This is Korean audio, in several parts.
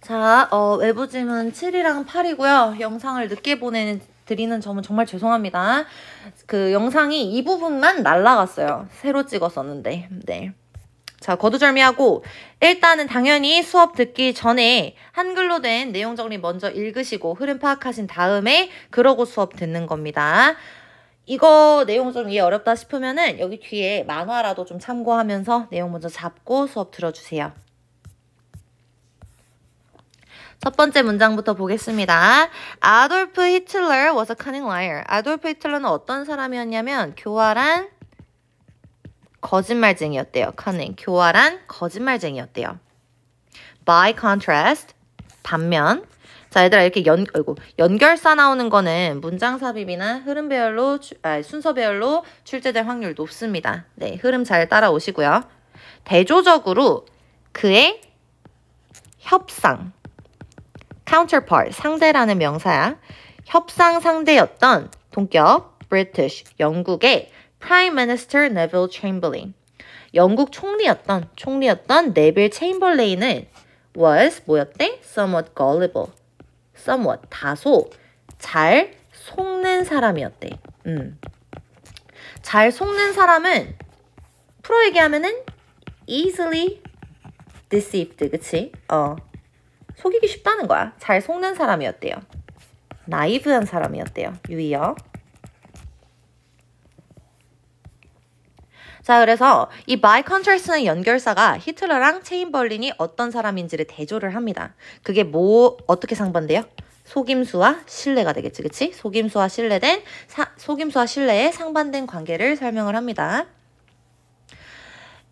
자, 어, 외부 짐은 7이랑 8이고요. 영상을 늦게 보내는 드리는 점은 정말 죄송합니다. 그 영상이 이 부분만 날라갔어요. 새로 찍었었는데. 네. 자, 거두절미하고 일단은 당연히 수업 듣기 전에 한글로 된 내용 정리 먼저 읽으시고 흐름 파악하신 다음에 그러고 수업 듣는 겁니다. 이거 내용 좀 이해 어렵다 싶으면은 여기 뒤에 만화라도 좀 참고하면서 내용 먼저 잡고 수업 들어주세요. 첫 번째 문장부터 보겠습니다. 아돌프 히틀러 was a cunning liar. 아돌프 히틀러는 어떤 사람이었냐면 교활한 거짓말쟁이였대요. cunning. 교활한 거짓말쟁이였대요. By contrast, 반면 자 얘들아 이렇게 연, 아이고, 연결사 나오는 거는 문장 삽입이나 흐름 배열로 아, 순서 배열로 출제될 확률 높습니다. 네, 흐름 잘 따라오시고요. 대조적으로 그의 협상 counterpart, 상대라는 명사야. 협상 상대였던 동격 British, 영국의 Prime Minister Neville Chamberlain. 영국 총리였던 총리였던 네빌 체인벌레인은 was 뭐였대? somewhat gullible. somewhat 다소 잘 속는 사람이었대. 음. 잘 속는 사람은 프로 얘기하면은 easily deceived, 그치? 어. 속이기 쉽다는 거야. 잘 속는 사람이었대요. 나이브한 사람이었대요. 유이요. 자, 그래서 이 by contrast는 연결사가 히틀러랑 체인벌린이 어떤 사람인지를 대조를 합니다. 그게 뭐 어떻게 상반돼요? 속임수와 신뢰가 되겠지, 그치? 속임수와 신뢰된 사, 속임수와 신뢰에 상반된 관계를 설명을 합니다.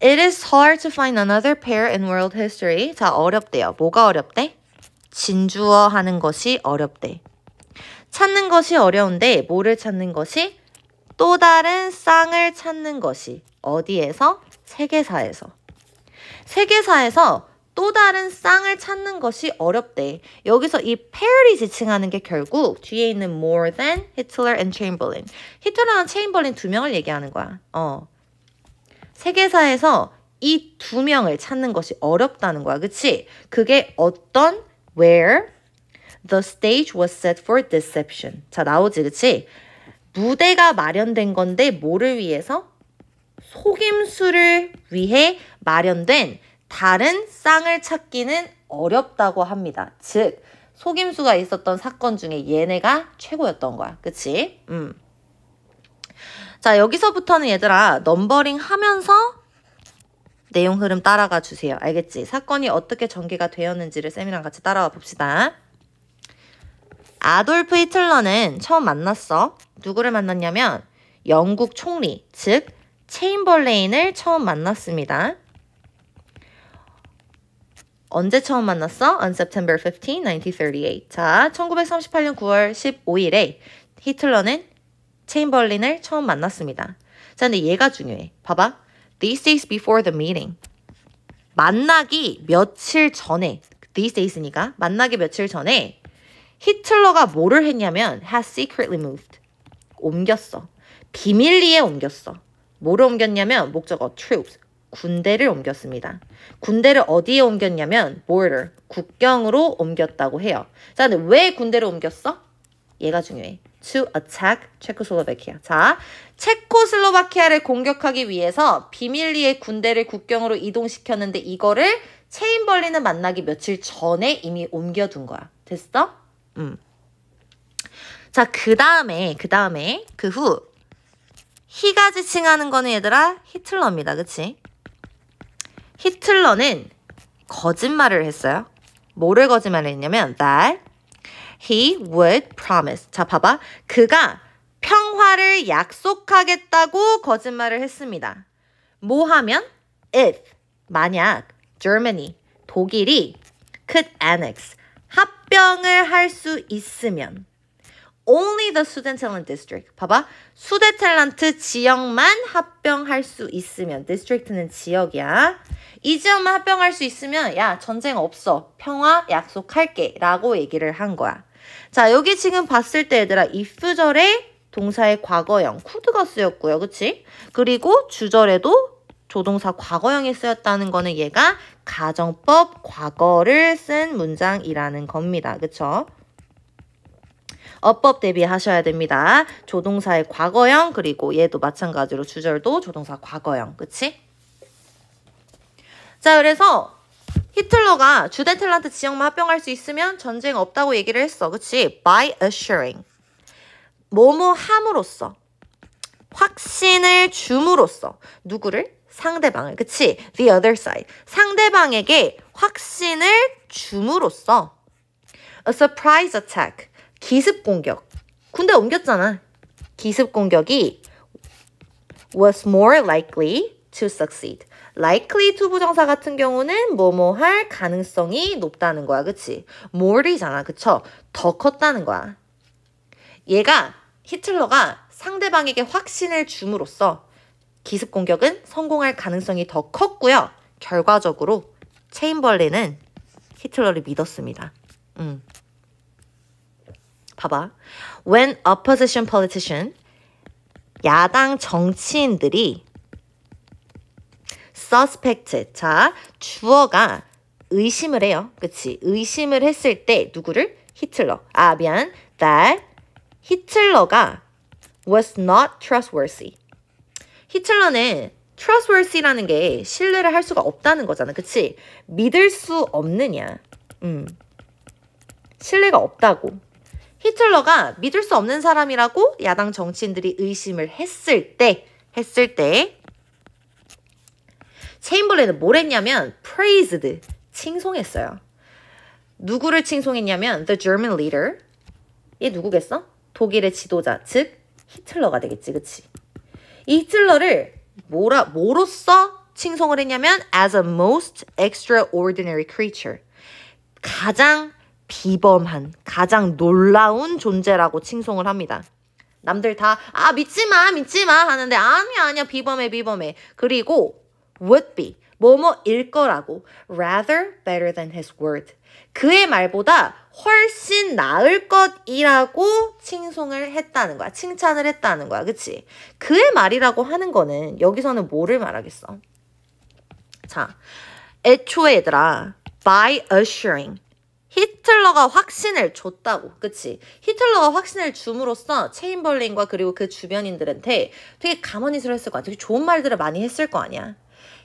It is hard to find another pair in world history. 자, 어렵대요. 뭐가 어렵대? 진주어 하는 것이 어렵대. 찾는 것이 어려운데 뭐를 찾는 것이? 또 다른 쌍을 찾는 것이 어디에서? 세계사에서. 세계사에서 또 다른 쌍을 찾는 것이 어렵대. 여기서 이 pair이 지칭하는 게 결국 뒤에 있는 more than Hitler and Chamberlain. 히틀러랑 체인벌린 두 명을 얘기하는 거야. 어. 세계사에서 이 두 명을 찾는 것이 어렵다는 거야. 그치? 그게 어떤 where the stage was set for deception. 자, 나오지. 그치? 무대가 마련된 건데 뭐를 위해서? 속임수를 위해 마련된 다른 쌍을 찾기는 어렵다고 합니다. 즉 속임수가 있었던 사건 중에 얘네가 최고였던 거야. 그치? 음. 자, 여기서부터는 얘들아, 넘버링 하면서 내용 흐름 따라가 주세요. 알겠지? 사건이 어떻게 전개가 되었는지를 쌤이랑 같이 따라와 봅시다. 아돌프 히틀러는 처음 만났어. 누구를 만났냐면 영국 총리, 즉 체인벌레인을 처음 만났습니다. 언제 처음 만났어? On September 15, 1938. 자, 1938년 9월 15일에 히틀러는 체인벌린을 처음 만났습니다. 자, 근데 얘가 중요해. 봐봐. These days before the meeting. 만나기 며칠 전에 these days니까 만나기 며칠 전에 히틀러가 뭐를 했냐면 has secretly moved. 옮겼어. 비밀리에 옮겼어. 뭐를 옮겼냐면 목적어 troops, 군대를 옮겼습니다. 군대를 어디에 옮겼냐면 border, 국경으로 옮겼다고 해요. 자, 근데 왜 군대를 옮겼어? 얘가 중요해. to attack 체코슬로바키아. 자, 체코슬로바키아를 공격하기 위해서 비밀리에 군대를 국경으로 이동시켰는데 이거를 체인벌리는 만나기 며칠 전에 이미 옮겨둔 거야. 됐어? 음. 자, 그 다음에, 그 다음에, 그 후. 히가 지칭하는 거는 얘들아 히틀러입니다. 그치? 히틀러는 거짓말을 했어요. 뭐를 거짓말을 했냐면 that He would promise. 자, 봐봐. 그가 평화를 약속하겠다고 거짓말을 했습니다. 뭐 하면? if, 만약, Germany, 독일이 could annex, 합병을 할 수 있으면 only the Sudetenland district. 봐봐. 수데텔란트 지역만 합병할 수 있으면 district는 지역이야. 이 지역만 합병할 수 있으면 야, 전쟁 없어. 평화 약속할게라고 얘기를 한 거야. 자, 여기 지금 봤을 때 얘들아 if 절에 동사의 과거형 쿠드가 쓰였고요. 그치? 그리고 주절에도 조동사 과거형이 쓰였다는 거는 얘가 가정법 과거를 쓴 문장이라는 겁니다. 그쵸? 어법 대비하셔야 됩니다. 조동사의 과거형 그리고 얘도 마찬가지로 주절도 조동사 과거형. 그치? 자 그래서 히틀러가 주덴틀란트 지역만 합병할 수 있으면 전쟁 없다고 얘기를 했어. 그치? By assuring. 뭐뭐 함으로써. 확신을 줌으로써. 누구를? 상대방을. 그치? The other side. 상대방에게 확신을 줌으로써. A surprise attack. 기습 공격. 군대 옮겼잖아. 기습 공격이 was more likely to succeed. likely to 부정사 같은 경우는 뭐뭐 할 가능성이 높다는 거야. 그치? more이잖아. 그쵸? 더 컸다는 거야. 얘가 히틀러가 상대방에게 확신을 줌으로써 기습 공격은 성공할 가능성이 더 컸고요. 결과적으로 체인벌레는 히틀러를 믿었습니다. 음. 봐봐. When opposition politician, 야당 정치인들이 suspect. 자, 주어가 의심을 해요. 그치? 의심을 했을 때 누구를? 히틀러. 아, 미안. That 히틀러가 was not trustworthy. 히틀러는 trustworthy라는 게 신뢰를 할 수가 없다는 거잖아. 그치? 믿을 수 없느냐. 음. 신뢰가 없다고. 히틀러가 믿을 수 없는 사람이라고 야당 정치인들이 의심을 했을 때, 했을 때 체인블레는 뭘 했냐면 p r a i s e d 칭송했어요. 누구를 칭송했냐면 the German leader. 얘 누구겠어? 독일의 지도자, 즉 히틀러가 되겠지, 그치? 이 히틀러를 뭐라, 뭐로써 칭송을 했냐면 as a most extraordinary creature. 가장 비범한, 가장 놀라운 존재라고 칭송을 합니다. 남들 다, 아, 믿지 마, 믿지 마 하는데, 아니야, 아니야, 비범해, 비범해. 그리고 would be 뭐뭐일 거라고 rather better than his word 그의 말보다 훨씬 나을 것이라고 칭송을 했다는 거야 칭찬을 했다는 거야 그치 그의 말이라고 하는 거는 여기서는 뭐를 말하겠어 자 애초에 얘들아 by assuring 히틀러가 확신을 줬다고 그치 히틀러가 확신을 줌으로써 체인벌린과 그리고 그 주변인들한테 되게 감언이스러 했을 거 같아 좋은 말들을 많이 했을 거 아니야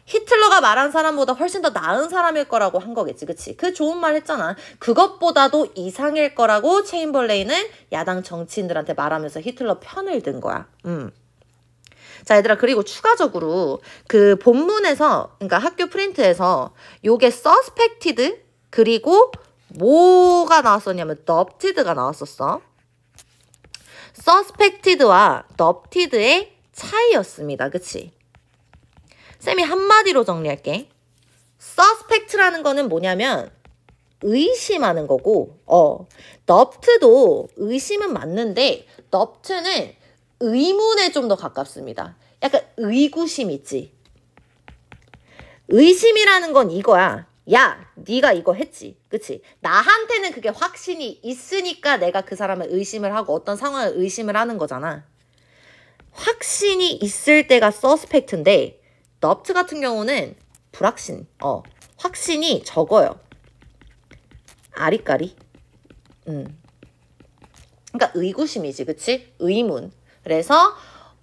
히틀러가 말한 사람보다 훨씬 더 나은 사람일 거라고 한 거겠지. 그치? 그 좋은 말 했잖아. 그것보다도 이상일 거라고 체인벌레인은 야당 정치인들한테 말하면서 히틀러 편을 든 거야. 음. 자, 얘들아, 그리고 추가적으로 그 본문에서, 그러니까 학교 프린트에서 요게 서스펙티드 그리고 뭐가 나왔었냐면 덥티드가 나왔었어. 서스펙티드와 덥티드의 차이였습니다. 그치? 쌤이 한마디로 정리할게. 서스펙트라는 거는 뭐냐면 의심하는 거고 어 넙트도 의심은 맞는데 넙트는 의문에 좀 더 가깝습니다. 약간 의구심 있지. 의심이라는 건 이거야. 야, 네가 이거 했지. 그치? 나한테는 그게 확신이 있으니까 내가 그 사람을 의심을 하고 어떤 상황을 의심을 하는 거잖아. 확신이 있을 때가 서스펙트인데 너프트 같은 경우는 불확신, 어, 확신이 적어요. 아리까리. 음. 그러니까 의구심이지, 그치? 의문. 그래서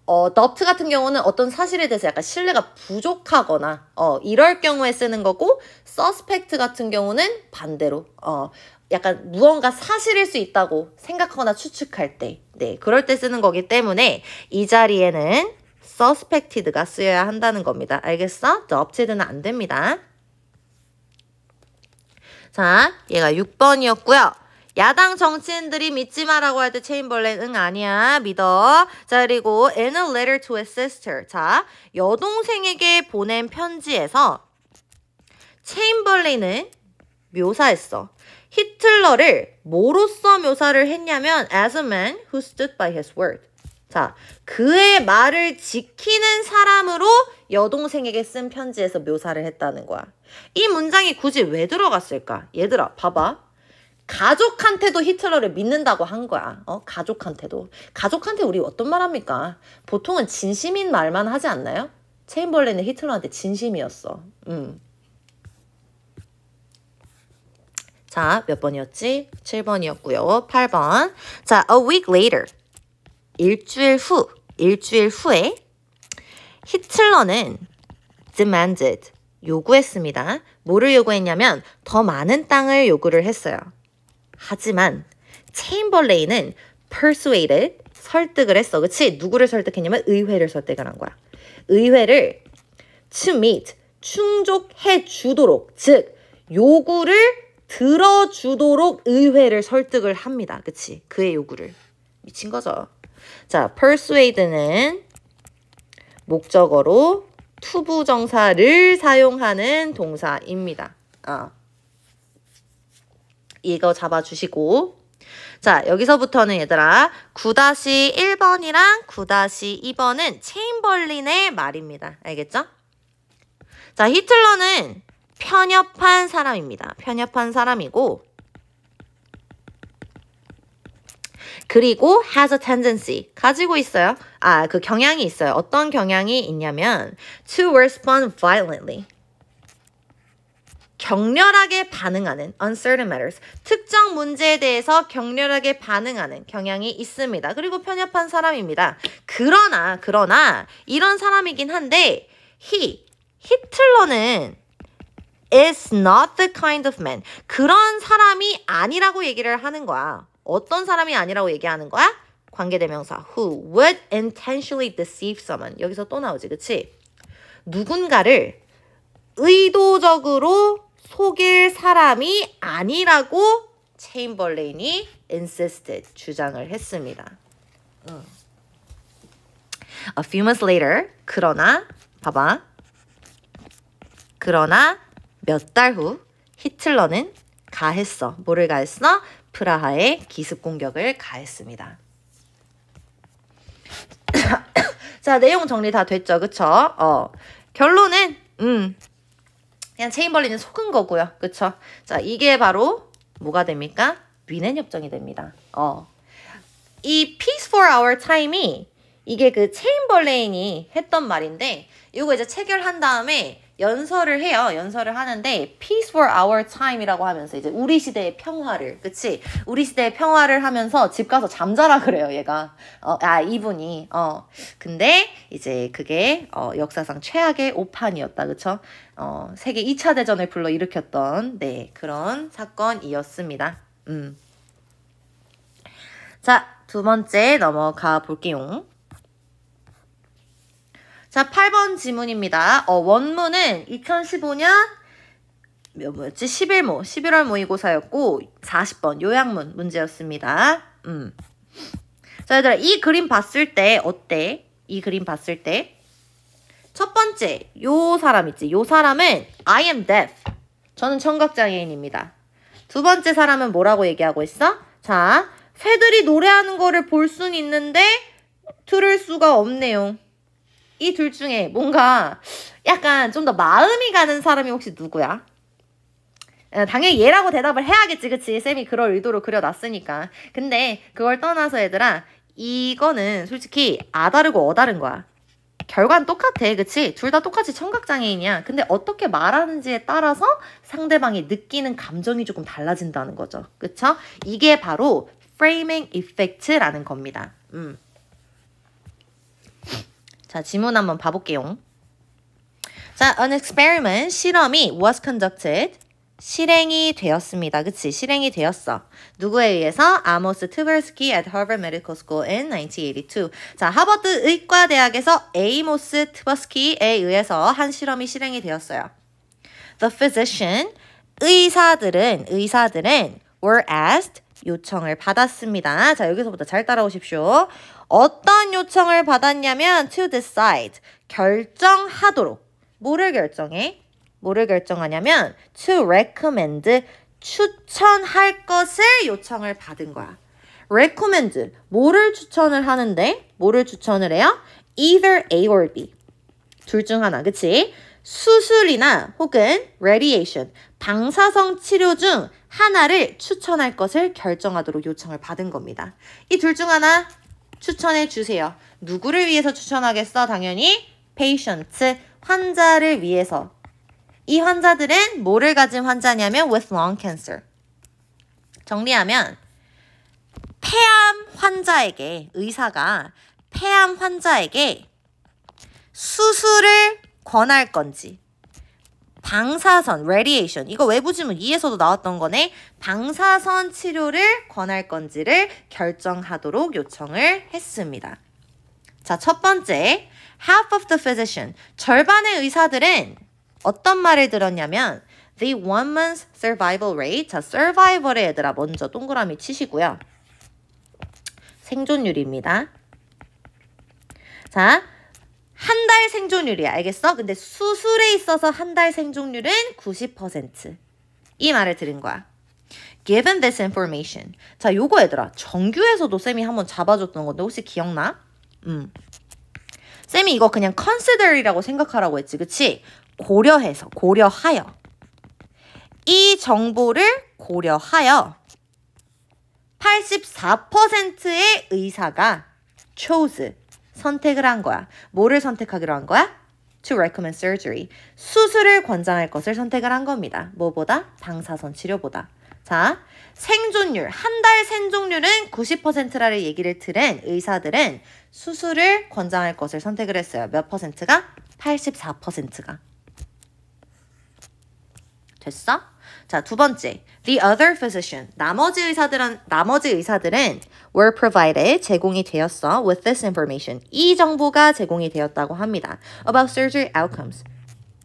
어, 너트 같은 경우는 어떤 사실에 대해서 약간 신뢰가 부족하거나 어, 이럴 경우에 쓰는 거고 서스펙트 같은 경우는 반대로 어, 약간 무언가 사실일 수 있다고 생각하거나 추측할 때 네, 그럴 때 쓰는 거기 때문에 이 자리에는 서스펙티드가 쓰여야 한다는 겁니다. 알겠어? 더 업체드는 안 됩니다. 자, 얘가 6번이었고요. 야당 정치인들이 믿지 마라고 할 때 체인벌렌 응 아니야 믿어 자 그리고 in a letter to a sister 자 여동생에게 보낸 편지에서 체인벌렌은 묘사했어 히틀러를 뭐로써 묘사를 했냐면 as a man who stood by his word 자, 그의 말을 지키는 사람으로 여동생에게 쓴 편지에서 묘사를 했다는 거야. 이 문장이 굳이 왜 들어갔을까? 얘들아, 봐봐. 가족한테도 히틀러를 믿는다고 한 거야. 어? 가족한테도. 가족한테 우리 어떤 말 합니까? 보통은 진심인 말만 하지 않나요? 체인벌레는 히틀러한테 진심이었어. 음. 자, 몇 번이었지? 7번이었고요. 8번. 자, a week later. 일주일 후, 일주일 후에 히틀러는 demanded, 요구했습니다. 뭐를 요구했냐면 더 많은 땅을 요구를 했어요. 하지만 체인벌레인은 persuaded, 설득을 했어. 그치? 누구를 설득했냐면 의회를 설득을 한 거야. 의회를 to meet, 충족해 주도록, 즉 요구를 들어주도록 의회를 설득을 합니다. 그치? 그의 요구를. 미친 거죠. 자, persuade는 목적어로 투부 정사를 사용하는 동사입니다. 아. 이거 잡아주시고 자, 여기서부터는 얘들아 9-1번이랑 9-2번은 체인벌린의 말입니다. 알겠죠? 자, 히틀러는 편협한 사람입니다. 편협한 사람이고 그리고 has a tendency 가지고 있어요. 아, 그 경향이 있어요. 어떤 경향이 있냐면 to respond violently 격렬하게 반응하는 uncertain matters 특정 문제에 대해서 격렬하게 반응하는 경향이 있습니다. 그리고 편협한 사람입니다. 그러나 그러나 이런 사람이긴 한데 he 히틀러는 is not the kind of man 그런 사람이 아니라고 얘기를 하는 거야. 어떤 사람이 아니라고 얘기하는 거야? 관계대명사 who would intentionally deceive someone 여기서 또 나오지 그치? 누군가를 의도적으로 속일 사람이 아니라고 체인벌레인이 insisted 주장을 했습니다. A few months later 그러나 봐봐 그러나 몇 달 후 히틀러는 가했어. 뭐를 가했어? 프라하에 기습 공격을 가했습니다. 자 내용 정리 다 됐죠, 그쵸? 어 결론은 음 그냥 체인벌린이 속은 거고요, 그쵸? 자 이게 바로 뭐가 됩니까? 위넨 협정이 됩니다. 어. 이 Peace for Our Time이 이게 그 체인벌레인이 했던 말인데 이거 이제 체결한 다음에 연설을 해요. 연설을 하는데 Peace for our time이라고 하면서 이제 우리 시대의 평화를, 그치? 우리 시대의 평화를 하면서 집 가서 잠자라 그래요, 얘가. 어, 아, 이분이. 어. 근데 이제 그게 어, 역사상 최악의 오판이었다, 그쵸? 어, 세계 2차 대전을 불러일으켰던 네, 그런 사건이었습니다. 음. 자, 두 번째 넘어가 볼게요. 자, 8번 지문입니다. 어, 원문은 2015년 뭐였지? 11모, 11월 모의고사였고 40번 요약문 문제였습니다. 음. 자, 얘들아 이 그림 봤을 때 어때? 이 그림 봤을 때 첫 번째, 요 사람 있지? 요 사람은 I am deaf. 저는 청각장애인입니다. 두 번째 사람은 뭐라고 얘기하고 있어? 자, 새들이 노래하는 거를 볼순 있는데 들을 수가 없네요. 이둘 중에 뭔가 약간 좀 더 마음이 가는 사람이 혹시 누구야? 당연히 얘라고 대답을 해야겠지, 그치? 쌤이 그럴 의도로 그려놨으니까. 근데 그걸 떠나서 얘들아, 이거는 솔직히 아 다르고 어 다른 거야. 결과는 똑같아, 그치? 둘 다 똑같이 청각장애인이야. 근데 어떻게 말하는지에 따라서 상대방이 느끼는 감정이 조금 달라진다는 거죠. 그쵸? 이게 바로 framing effect라는 겁니다. 음. 자, 지문 한번 봐볼게요. 자, an experiment, 실험이 was conducted, 실행이 되었습니다. 그치? 실행이 되었어. 누구에 의해서? 아모스 트베르스키 at Harvard Medical School in 1982. 자, 하버드 의과대학에서 에이모스 트버스키에 의해서 한 실험이 실행이 되었어요. The physician, 의사들은, 의사들은 were asked, 요청을 받았습니다. 자, 여기서부터 잘 따라오십시오. 어떤 요청을 받았냐면 to decide 결정하도록 뭐를 결정해? 뭐를 결정하냐면 to recommend 추천할 것을 요청을 받은 거야. recommend 뭐를 추천을 하는데? 뭐를 추천을 해요? either A or B 둘 중 하나 그치? 수술이나 혹은 radiation 방사성 치료 중 하나를 추천할 것을 결정하도록 요청을 받은 겁니다. 이 둘 중 하나 추천해 주세요. 누구를 위해서 추천하겠어? 당연히 patient, 환자를 위해서. 이 환자들은 뭐를 가진 환자냐면 with lung cancer. 정리하면 폐암 환자에게 의사가 폐암 환자에게 수술을 권할 건지 방사선, radiation. 이거 외부 질문 2에서도 나왔던 거네. 방사선 치료를 권할 건지를 결정하도록 요청을 했습니다. 자, 첫 번째. half of the physician. 절반의 의사들은 어떤 말을 들었냐면 the one month survival rate. 자, survival에 얘들아 먼저 동그라미 치시고요. 생존율입니다. 자, 한달 생존율이야. 알겠어? 근데 수술에 있어서 한 달 생존율은 90%이 말을 들은 거야. Given this information. 자, 요거 얘들아. 정규에서도 쌤이 한번 잡아줬던 건데 혹시 기억나? 음. 쌤이 이거 그냥 consider이라고 생각하라고 했지. 그치? 고려해서, 고려하여. 이 정보를 고려하여 84%의 의사가 chose 선택을 한 거야. 뭐를 선택하기로 한 거야? To recommend surgery. 수술을 권장할 것을 선택을 한 겁니다. 뭐보다? 방사선 치료보다. 자, 생존율. 한 달 생존율은 90%라를 얘기를 들은 의사들은 수술을 권장할 것을 선택을 했어요. 몇 퍼센트가? 84%가. 됐어? 자, 두 번째. The other physician. 나머지 의사들은 나머지 의사들은 were provided 제공이 되었어 with this information. 이 정보가 제공이 되었다고 합니다. about surgery outcomes.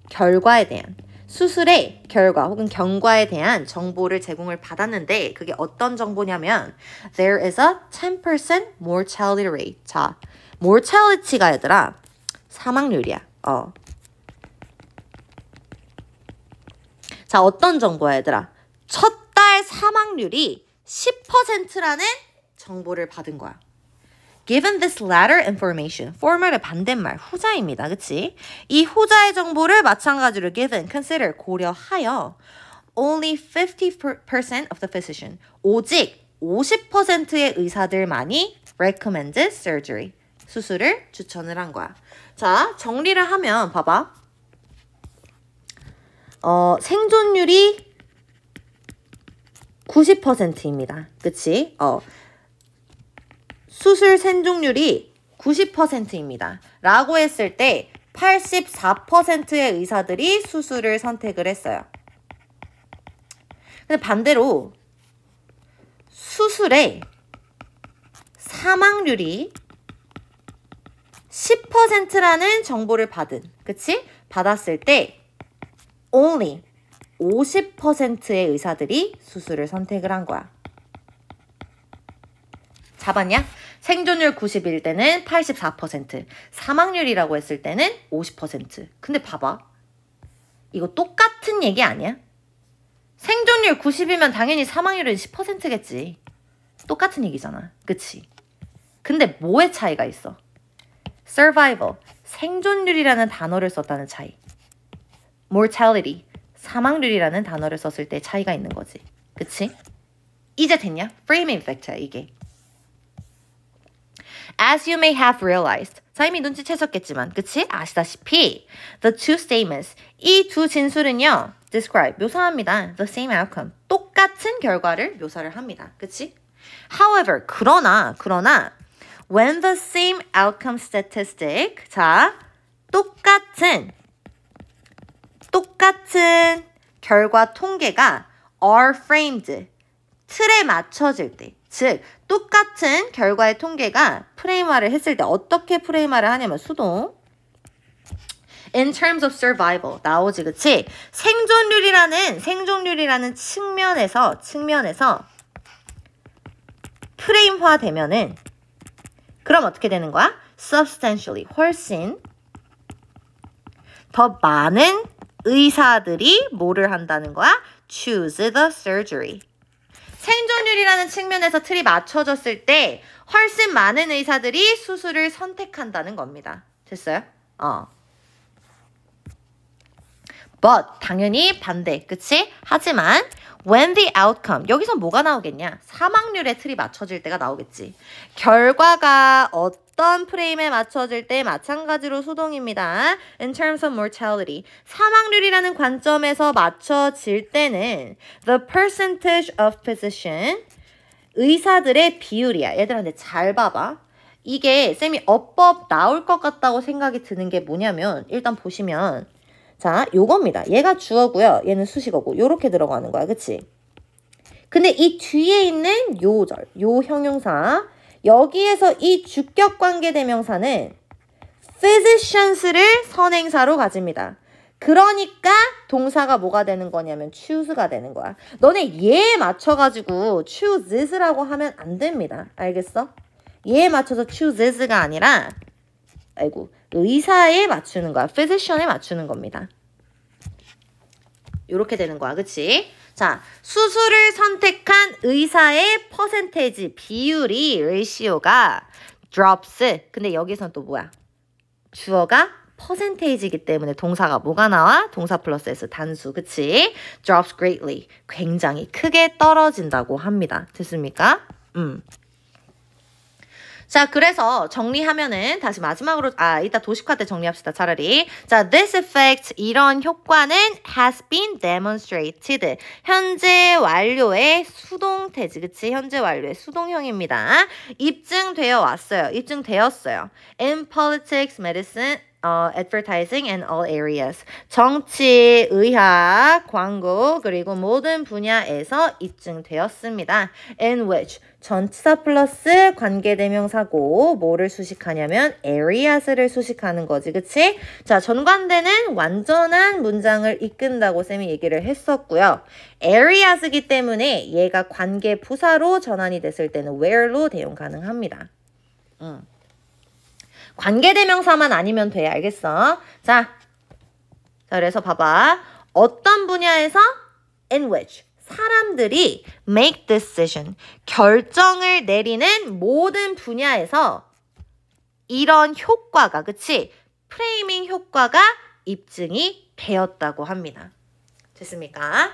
결과에 대한 수술의 결과 혹은 경과에 대한 정보를 제공을 받았는데 그게 어떤 정보냐면 there is a 10% mortality rate. 자, mortality가 얘들아 사망률이야. 어. 자, 어떤 정보야, 얘들아? 첫 달 사망률이 10%라는 정보를 받은 거야. Given this latter information, former의 반대말, 후자입니다. 그치? 이 후자의 정보를 마찬가지로 given, consider, 고려하여 only 50% of the physician, 오직 50%의 의사들만이 recommended surgery, 수술을 추천을 한 거야. 자, 정리를 하면 봐봐. 어, 생존율이 90%입니다. 그치? 어, 수술 생존율이 90%입니다. 라고 했을 때 84%의 의사들이 수술을 선택을 했어요. 근데 반대로 수술의 사망률이 10%라는 정보를 받은, 그치? 받았을 때 only 50%의 의사들이 수술을 선택을 한 거야. 잡았냐? 생존율 90일 때는 84%, 사망률이라고 했을 때는 50%. 근데 봐봐. 이거 똑같은 얘기 아니야? 생존율 90이면 당연히 사망률은 10%겠지. 똑같은 얘기잖아. 그치? 근데 뭐의 차이가 있어? survival, 생존율이라는 단어를 썼다는 차이. mortality, 사망률이라는 단어를 썼을 때 차이가 있는 거지. 그치? 이제 됐냐? framing fact야, 이게. As you may have realized, 사임이 눈치채셨겠지만, 그치? 아시다시피, the two statements, 이 두 진술은요, describe, 묘사합니다. the same outcome, 똑같은 결과를 묘사를 합니다. 그치? however, 그러나, 그러나, when the same outcome statistic, 자, 똑같은 똑같은 결과 통계가 are framed, 틀에 맞춰질 때, 즉 똑같은 결과의 통계가 프레임화를 했을 때 어떻게 프레임화를 하냐면 수동 in terms of survival 나오지 그치 생존율이라는 생존률이라는 측면에서 측면에서 프레임화 되면은 그럼 어떻게 되는 거야? substantially 훨씬 더 많은 의사들이 뭐를 한다는 거야? choose the surgery. 생존율이라는 측면에서 틀이 맞춰졌을 때 훨씬 많은 의사들이 수술을 선택한다는 겁니다. 됐어요? 어. but 당연히 반대, 그치? 하지만 When the outcome 여기서 뭐가 나오겠냐? 사망률의 틀이 맞춰질 때가 나오겠지. 결과가 어떤 프레임에 맞춰질 때 마찬가지로 수동입니다. In terms of mortality 사망률이라는 관점에서 맞춰질 때는 the percentage of physician 의사들의 비율이야. 얘들아 근데 잘 봐봐. 이게 쌤이 어법 나올 것 같다고 생각이 드는 게 뭐냐면 일단 보시면 자, 요겁니다. 얘가 주어고요. 얘는 수식어고. 요렇게 들어가는 거야. 그치? 근데 이 뒤에 있는 요절, 요 형용사 여기에서 이 주격 관계 대명사는 physicians를 선행사로 가집니다. 그러니까 동사가 뭐가 되는 거냐면 choose가 되는 거야. 너네 얘에 맞춰가지고 chooses라고 하면 안 됩니다. 알겠어? 얘에 맞춰서 chooses가 아니라 아이고 의사에 맞추는 거야. physician에 맞추는 겁니다. 이렇게 되는 거야. 그치? 자, 수술을 선택한 의사의 퍼센테지, 이 비율이, 레시오가 drops. 근데 여기선 또 뭐야? 주어가 퍼센테이지이기 때문에 동사가 뭐가 나와? 동사 플러스 S 단수, 그치? drops greatly. 굉장히 크게 떨어진다고 합니다. 됐습니까? 음. 자, 그래서 정리하면은 다시 마지막으로 아, 이따 도식화 때 정리합시다. 차라리. 자, this effect 이런 효과는 has been demonstrated. 현재 완료의 수동태지. 그치? 현재 완료의 수동형입니다. 입증되어 왔어요. 입증되었어요. in politics medicine 어, advertising in all areas. 정치, 의학, 광고 그리고 모든 분야에서 입증되었습니다. in which 전치사 플러스 관계대명사고 뭐를 수식하냐면 areas를 수식하는 거지, 그치? 자, 전관대는 완전한 문장을 이끈다고 쌤이 얘기를 했었고요. areas이기 때문에 얘가 관계 부사로 전환이 됐을 때는 where로 대용 가능합니다. 음. 관계대명사만 아니면 돼. 알겠어? 자, 그래서 봐봐. 어떤 분야에서 in which 사람들이 make decision 결정을 내리는 모든 분야에서 이런 효과가 그치? 프레이밍 효과가 입증이 되었다고 합니다. 됐습니까?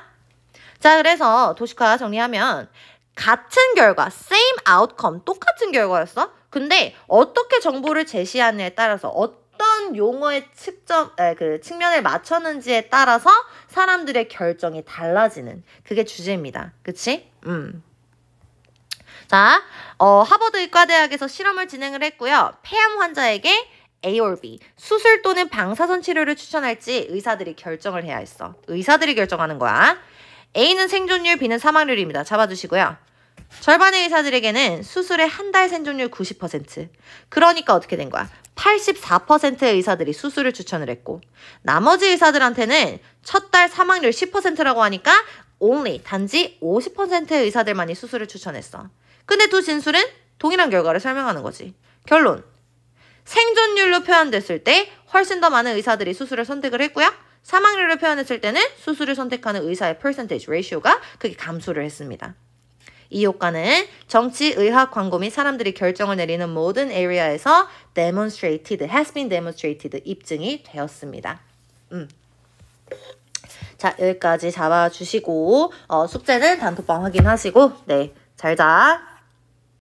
자, 그래서 도시화 정리하면 같은 결과, same outcome, 똑같은 결과였어. 근데 어떻게 정보를 제시하느에 냐 따라서 어떤 용어의 측정 에, 그 측면을 맞췄는지에 따라서 사람들의 결정이 달라지는 그게 주제입니다. 그치? 음. 자, 어, 하버드 의과대학에서 실험을 진행을 했고요. 폐암 환자에게 A or B, 수술 또는 방사선 치료를 추천할지 의사들이 결정을 해야 했어. 의사들이 결정하는 거야. A는 생존율, B는 사망률입니다. 잡아주시고요. 절반의 의사들에게는 수술에 한달 생존율 90%. 그러니까 어떻게 된 거야? 84%의 의사들이 수술을 추천을 했고, 나머지 의사들한테는 첫 달 사망률 10%라고 하니까 only, 단지 50%의 의사들만이 수술을 추천했어. 근데 두 진술은 동일한 결과를 설명하는 거지. 결론. 생존율로 표현됐을 때 훨씬 더 많은 의사들이 수술을 선택을 했고요. 사망률을 표현했을 때는 수술을 선택하는 의사의 퍼센테이지 레이 a g 가 크게 감소를 했습니다. 이 효과는 정치, 의학, 광고 및 사람들이 결정을 내리는 모든 에리아에서 demonstrated, has been demonstrated 입증이 되었습니다. 음. 자, 여기까지 잡아주시고 어, 숙제는 단톡방 확인하시고 네, 잘 자.